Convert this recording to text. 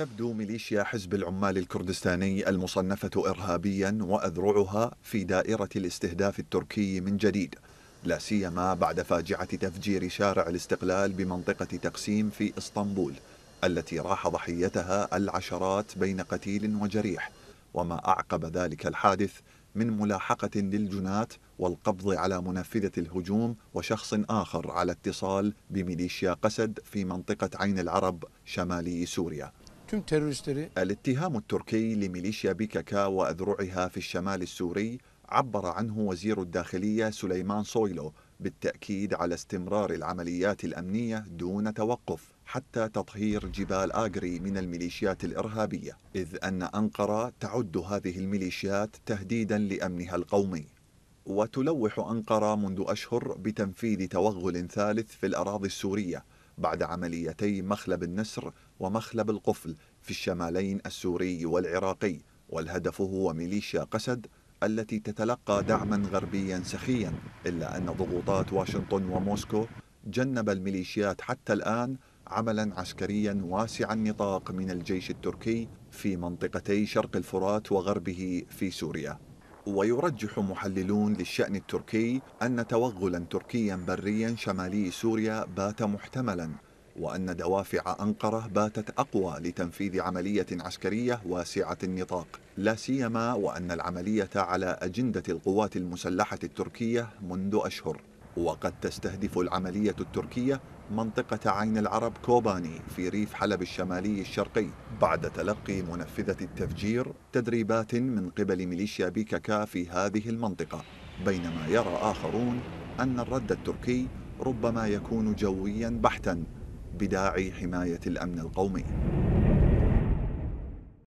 تبدو ميليشيا حزب العمال الكردستاني المصنفة إرهابيا وأذرعها في دائرة الاستهداف التركي من جديد لا سيما بعد فاجعة تفجير شارع الاستقلال بمنطقة تقسيم في إسطنبول التي راح ضحيتها العشرات بين قتيل وجريح وما أعقب ذلك الحادث من ملاحقة للجنات والقبض على منفذة الهجوم وشخص آخر على اتصال بميليشيا قسد في منطقة عين العرب شمالي سوريا tüm teröristleri الاتهام التركي لميليشيا بيكاكا وأذرعها في الشمال السوري عبر عنه وزير الداخلية سليمان صويلو بالتأكيد على استمرار العمليات الأمنية دون توقف حتى تطهير جبال آجري من الميليشيات الإرهابية إذ أن أنقرة تعد هذه الميليشيات تهديدا لأمنها القومي وتلوح أنقرة منذ أشهر بتنفيذ توغل ثالث في الأراضي السورية بعد عمليتي مخلب النسر ومخلب القفل في الشمالين السوري والعراقي والهدف هو ميليشيا قسد التي تتلقى دعما غربيا سخيا إلا أن ضغوطات واشنطن وموسكو جنب الميليشيات حتى الآن عملا عسكريا واسع النطاق من الجيش التركي في منطقتي شرق الفرات وغربه في سوريا ويرجح محللون للشأن التركي أن توغلا تركيا بريا شمالي سوريا بات محتملا وأن دوافع أنقرة باتت أقوى لتنفيذ عملية عسكرية واسعة النطاق لا سيما وأن العملية على أجندة القوات المسلحة التركية منذ أشهر وقد تستهدف العملية التركية منطقة عين العرب كوباني في ريف حلب الشمالي الشرقي بعد تلقي منفذة التفجير تدريبات من قبل ميليشيا بيكاكا في هذه المنطقة بينما يرى آخرون أن الرد التركي ربما يكون جويا بحتا بداعي حماية الأمن القومي